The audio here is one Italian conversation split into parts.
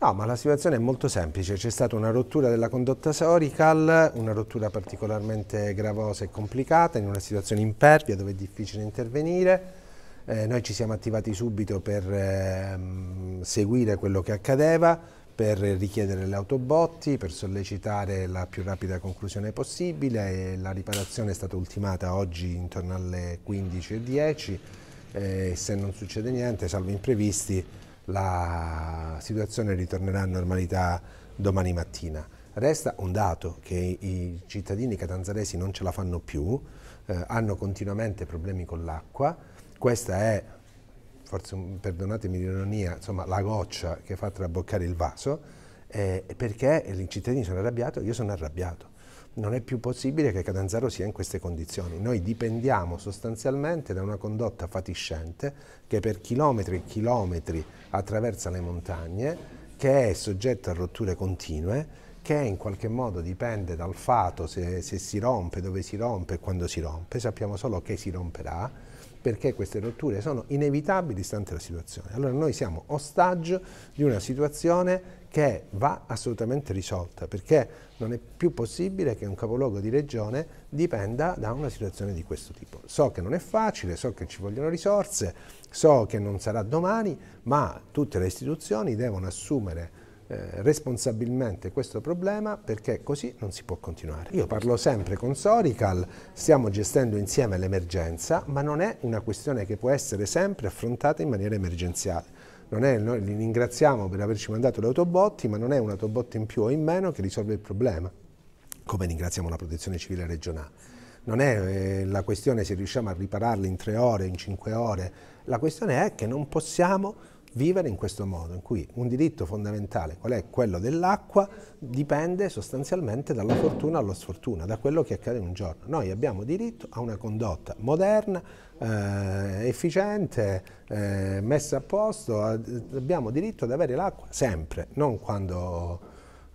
No, ma la situazione è molto semplice, c'è stata una rottura della condotta sorical, una rottura particolarmente gravosa e complicata, in una situazione impervia dove è difficile intervenire, eh, noi ci siamo attivati subito per eh, seguire quello che accadeva, per richiedere le autobotti, per sollecitare la più rapida conclusione possibile e la riparazione è stata ultimata oggi intorno alle 15.10 eh, se non succede niente, salvo imprevisti, la situazione ritornerà a normalità domani mattina. Resta un dato che i cittadini catanzaresi non ce la fanno più, eh, hanno continuamente problemi con l'acqua, questa è, forse perdonatemi l'ironia, insomma la goccia che fa traboccare il vaso, eh, perché i cittadini sono arrabbiati, io sono arrabbiato non è più possibile che Cadanzaro sia in queste condizioni. Noi dipendiamo sostanzialmente da una condotta fatiscente che per chilometri e chilometri attraversa le montagne, che è soggetta a rotture continue, che in qualche modo dipende dal fato se, se si rompe, dove si rompe e quando si rompe, sappiamo solo che si romperà perché queste rotture sono inevitabili stante la situazione. Allora noi siamo ostaggio di una situazione che va assolutamente risolta, perché non è più possibile che un capoluogo di regione dipenda da una situazione di questo tipo. So che non è facile, so che ci vogliono risorse, so che non sarà domani, ma tutte le istituzioni devono assumere eh, responsabilmente questo problema perché così non si può continuare. Io parlo sempre con Sorical, stiamo gestendo insieme l'emergenza, ma non è una questione che può essere sempre affrontata in maniera emergenziale. È, noi li ringraziamo per averci mandato le autobotti, ma non è un autobotto in più o in meno che risolve il problema, come ringraziamo la protezione civile regionale. Non è eh, la questione se riusciamo a ripararli in tre ore, in cinque ore, la questione è che non possiamo vivere in questo modo, in cui un diritto fondamentale, qual è quello dell'acqua, dipende sostanzialmente dalla fortuna alla sfortuna, da quello che accade in un giorno. Noi abbiamo diritto a una condotta moderna, eh, efficiente, eh, messa a posto, abbiamo diritto ad avere l'acqua sempre, non quando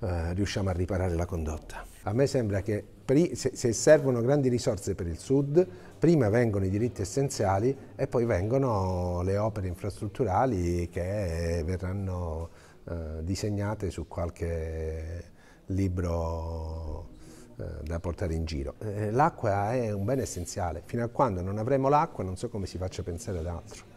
eh, riusciamo a riparare la condotta. A me sembra che se, servono grandi risorse per il Sud, prima vengono i diritti essenziali e poi vengono le opere infrastrutturali che verranno eh, disegnate su qualche libro eh, da portare in giro. l'acqua è un bene essenziale, fino a quando non avremo l'acqua non so come si faccia pensare ad altro.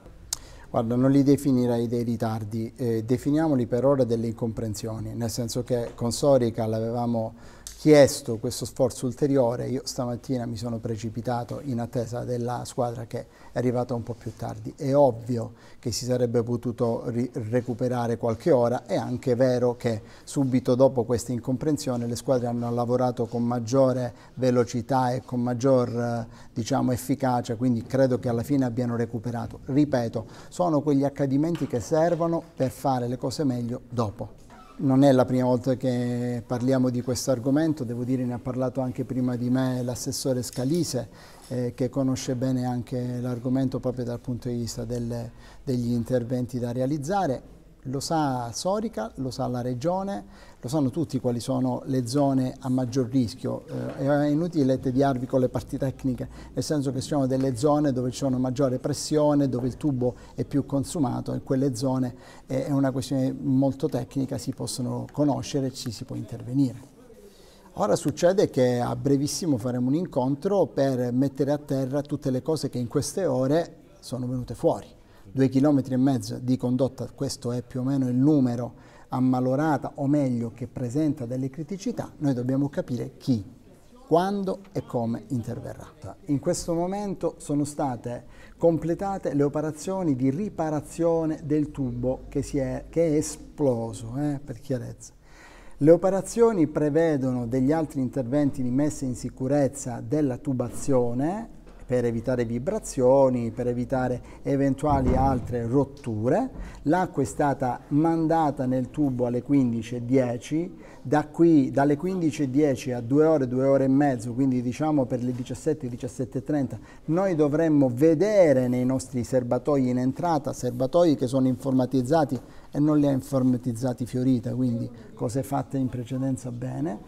Guarda, non li definirei dei ritardi, eh, definiamoli per ora delle incomprensioni, nel senso che con Sorica l'avevamo chiesto questo sforzo ulteriore, io stamattina mi sono precipitato in attesa della squadra che è arrivata un po' più tardi. È ovvio che si sarebbe potuto recuperare qualche ora, è anche vero che subito dopo questa incomprensione le squadre hanno lavorato con maggiore velocità e con maggior diciamo, efficacia, quindi credo che alla fine abbiano recuperato. Ripeto, sono quegli accadimenti che servono per fare le cose meglio dopo. Non è la prima volta che parliamo di questo argomento, devo dire ne ha parlato anche prima di me l'assessore Scalise eh, che conosce bene anche l'argomento proprio dal punto di vista del, degli interventi da realizzare lo sa Sorica, lo sa la Regione, lo sanno tutti quali sono le zone a maggior rischio. Eh, è inutile tediarvi con le parti tecniche, nel senso che ci sono delle zone dove c'è una maggiore pressione, dove il tubo è più consumato in quelle zone eh, è una questione molto tecnica, si possono conoscere e ci si può intervenire. Ora succede che a brevissimo faremo un incontro per mettere a terra tutte le cose che in queste ore sono venute fuori due chilometri e mezzo di condotta, questo è più o meno il numero ammalorata o meglio che presenta delle criticità, noi dobbiamo capire chi, quando e come interverrà. In questo momento sono state completate le operazioni di riparazione del tubo che, è, che è, esploso, eh, per chiarezza. Le operazioni prevedono degli altri interventi di messa in sicurezza della tubazione, per evitare vibrazioni, per evitare eventuali altre rotture. L'acqua è stata mandata nel tubo alle 15.10, da qui, dalle 15.10 a 2 ore, 2 ore e mezzo, quindi diciamo per le 17, 17.30, noi dovremmo vedere nei nostri serbatoi in entrata, serbatoi che sono informatizzati e non li ha informatizzati Fiorita, quindi cose fatte in precedenza bene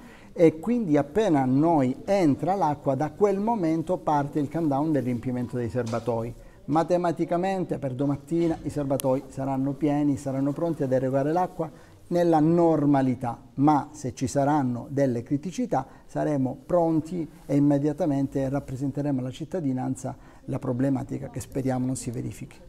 e quindi appena a noi entra l'acqua da quel momento parte il countdown del riempimento dei serbatoi. Matematicamente per domattina i serbatoi saranno pieni, saranno pronti ad erogare l'acqua nella normalità, ma se ci saranno delle criticità saremo pronti e immediatamente rappresenteremo alla cittadinanza la problematica che speriamo non si verifichi.